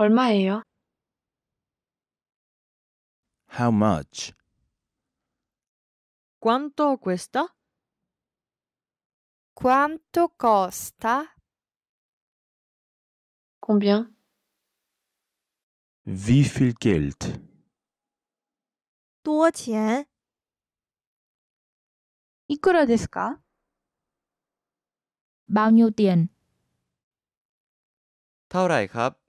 얼마예요? How much? Quanto cuesta? Quanto costa? Combien? Wie viel Geld? 多钱? I 多钱？いくらですか bao nhiêu tiền? Thao kháp.